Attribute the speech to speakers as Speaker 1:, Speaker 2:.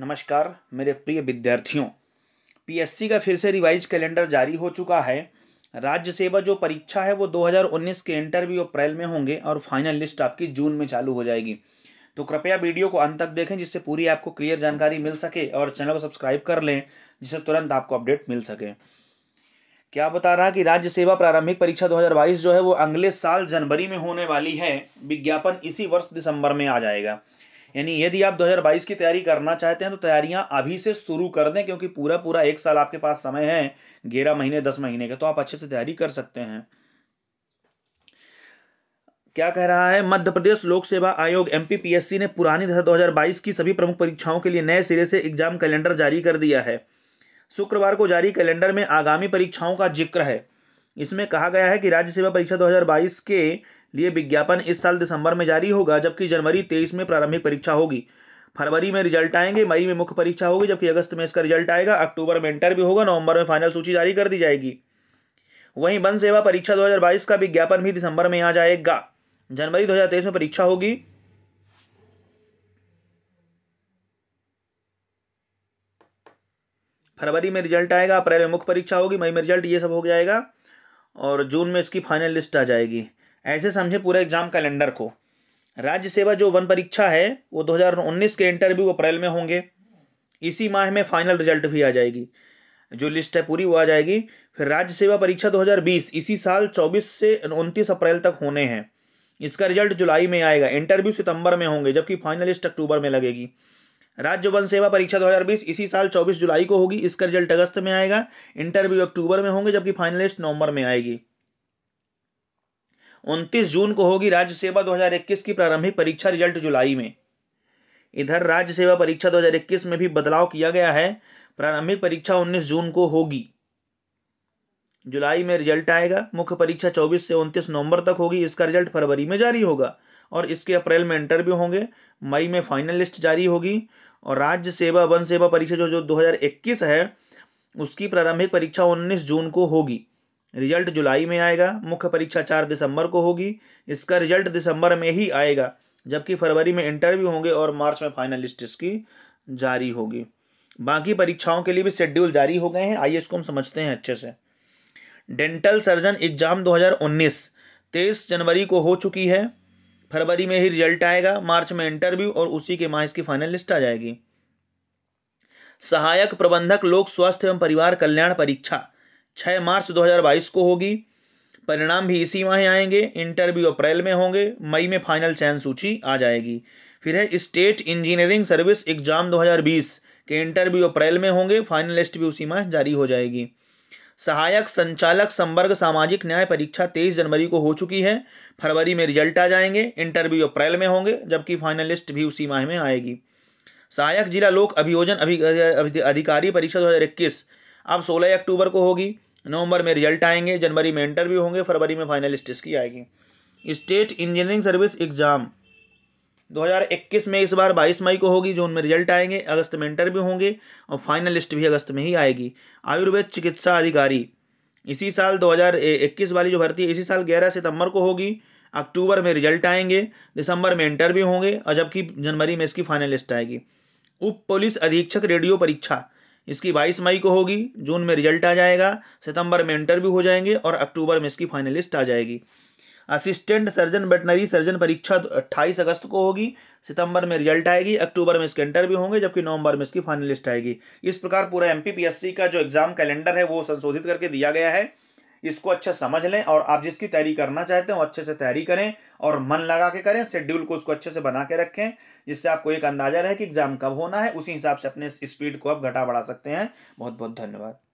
Speaker 1: नमस्कार मेरे प्रिय विद्यार्थियों पीएससी का फिर से रिवाइज कैलेंडर जारी हो चुका है राज्य सेवा जो परीक्षा है वो 2019 के इंटरव्यू अप्रैल में होंगे और फाइनल लिस्ट आपकी जून में चालू हो जाएगी तो कृपया वीडियो को अंत तक देखें जिससे पूरी आपको क्लियर जानकारी मिल सके और चैनल को सब्सक्राइब कर लें जिससे तुरंत आपको अपडेट मिल सके क्या बता रहा कि राज्य सेवा प्रारंभिक परीक्षा 2022 जो है वो अगले साल जनवरी में होने वाली है विज्ञापन इसी वर्ष दिसंबर में आ जाएगा यानी यदि आप 2022 की तैयारी करना चाहते हैं तो तैयारियां अभी से शुरू कर दें क्योंकि पूरा पूरा एक साल आपके पास समय है ग्यारह महीने दस महीने का तो आप अच्छे से तैयारी कर सकते हैं क्या कह रहा है मध्य प्रदेश लोक सेवा आयोग एम ने पुरानी तथा दो की सभी प्रमुख परीक्षाओं के लिए नए सिरे से एग्जाम कैलेंडर जारी कर दिया है शुक्रवार को जारी कैलेंडर में आगामी परीक्षाओं का जिक्र है इसमें कहा गया है कि राज्य सेवा परीक्षा 2022 के लिए विज्ञापन इस साल दिसंबर में जारी होगा जबकि जनवरी तेईस में प्रारंभिक परीक्षा होगी फरवरी में रिजल्ट आएंगे मई में मुख्य परीक्षा होगी जबकि अगस्त में इसका रिजल्ट आएगा अक्टूबर में इंटर भी होगा नवंबर में फाइनल सूची जारी कर दी जाएगी वहीं वन सेवा परीक्षा 2022 का विज्ञापन भी दिसंबर में आ जाएगा जनवरी 2023 में परीक्षा होगी फरवरी में रिजल्ट आएगा अप्रैल में मुख्य परीक्षा होगी मई में रिजल्ट ये सब हो जाएगा और जून में इसकी फाइनल लिस्ट आ जाएगी ऐसे समझे पूरे एग्जाम कैलेंडर को राज्य सेवा जो वन परीक्षा है वो 2019 के इंटरव्यू अप्रैल में होंगे इसी माह में फाइनल रिजल्ट भी आ जाएगी जो लिस्ट है पूरी वो आ जाएगी फिर राज्य सेवा परीक्षा 2020 इसी साल 24 से 29 अप्रैल तक होने हैं इसका रिजल्ट जुलाई में आएगा इंटरव्यू सितंबर में होंगे जबकि फाइनल लिस्ट अक्टूबर में लगेगी राज्य वन सेवा परीक्षा 2020 इसी साल 24 जुलाई को होगी इसका रिजल्ट अगस्त में आएगा इंटरव्यू अक्टूबर में होंगे जबकि फाइनलिस्ट नवंबर में आएगी 29 जून को होगी राज्य सेवा 2021 की प्रारंभिक परीक्षा रिजल्ट जुलाई में इधर राज्य सेवा परीक्षा 2021 में भी बदलाव किया गया है प्रारंभिक परीक्षा 19 जून को होगी जुलाई में रिजल्ट आएगा मुख्य परीक्षा 24 से 29 नवंबर तक होगी इसका रिजल्ट फरवरी में जारी होगा और इसके अप्रैल में इंटरव्यू होंगे मई में फाइनल लिस्ट जारी होगी और राज्य सेवा वन सेवा परीक्षा जो जो 2021 है उसकी प्रारंभिक परीक्षा 19 जून को होगी रिजल्ट जुलाई में आएगा मुख्य परीक्षा चार दिसंबर को होगी इसका रिजल्ट दिसंबर में ही आएगा जबकि फरवरी में इंटरव्यू होंगे और मार्च में फाइनल लिस्ट इसकी जारी होगी बाकी परीक्षाओं के लिए भी शेड्यूल जारी हो गए हैं आइए इसको हम समझते हैं अच्छे से डेंटल सर्जन एग्जाम 2019 तेईस जनवरी को हो चुकी है फरवरी में ही रिजल्ट आएगा मार्च में इंटरव्यू और उसी के माह इसकी फाइनल लिस्ट आ जाएगी सहायक प्रबंधक लोक स्वास्थ्य एवं परिवार कल्याण परीक्षा छः मार्च 2022 को होगी परिणाम भी इसी माह आएंगे इंटरव्यू अप्रैल में होंगे मई में फाइनल चयन सूची आ जाएगी फिर है स्टेट इंजीनियरिंग सर्विस एग्जाम 2020 के इंटरव्यू अप्रैल में होंगे फाइनल लिस्ट भी उसी माह जारी हो जाएगी सहायक संचालक संवर्ग सामाजिक न्याय परीक्षा तेईस जनवरी को हो चुकी है फरवरी में रिजल्ट आ जाएंगे इंटरव्यू अप्रैल में होंगे जबकि फाइनल लिस्ट भी उसी माह में आएगी सहायक जिला लोक अभियोजन अभि अधिकारी परीक्षा दो हज़ार इक्कीस अब सोलह अक्टूबर को होगी नवंबर में रिजल्ट आएंगे जनवरी में इंटरव्यू होंगे फरवरी में फाइनल स्टेज की आएगी स्टेट इंजीनियरिंग सर्विस एग्जाम 2021 में इस बार 22 मई को होगी जून में रिजल्ट आएंगे अगस्त में इंटरव्यू होंगे और फाइनल लिस्ट भी अगस्त में ही आएगी आयुर्वेद चिकित्सा अधिकारी इसी साल 2021 वाली जो भर्ती है इसी साल 11 सितंबर को होगी अक्टूबर में रिजल्ट आएंगे दिसंबर में इंटरव्यू होंगे और जबकि जनवरी में इसकी फाइनल लिस्ट आएगी उप पुलिस अधीक्षक रेडियो परीक्षा इसकी बाईस मई को होगी जून में रिजल्ट आ जाएगा सितंबर में इंटरव्यू हो जाएंगे और अक्टूबर में इसकी फाइनलिस्ट आ जाएगी असिस्टेंट सर्जन वेटनरी सर्जन परीक्षा अट्ठाईस अगस्त को होगी सितंबर में रिजल्ट आएगी अक्टूबर में इसके इंटरव्यू होंगे जबकि नवंबर में इसकी फाइनलिस्ट आएगी इस प्रकार पूरा एमपीपीएससी का जो एग्जाम कैलेंडर है वो संशोधित करके दिया गया है इसको अच्छा समझ लें और आप जिसकी तैयारी करना चाहते हो अच्छे से तैयारी करें और मन लगा के करें शेड्यूल को उसको अच्छे से बना के रखें जिससे आपको एक अंदाजा रहे कि एग्जाम कब होना है उसी हिसाब से अपने स्पीड को आप घटा बढ़ा सकते हैं बहुत बहुत धन्यवाद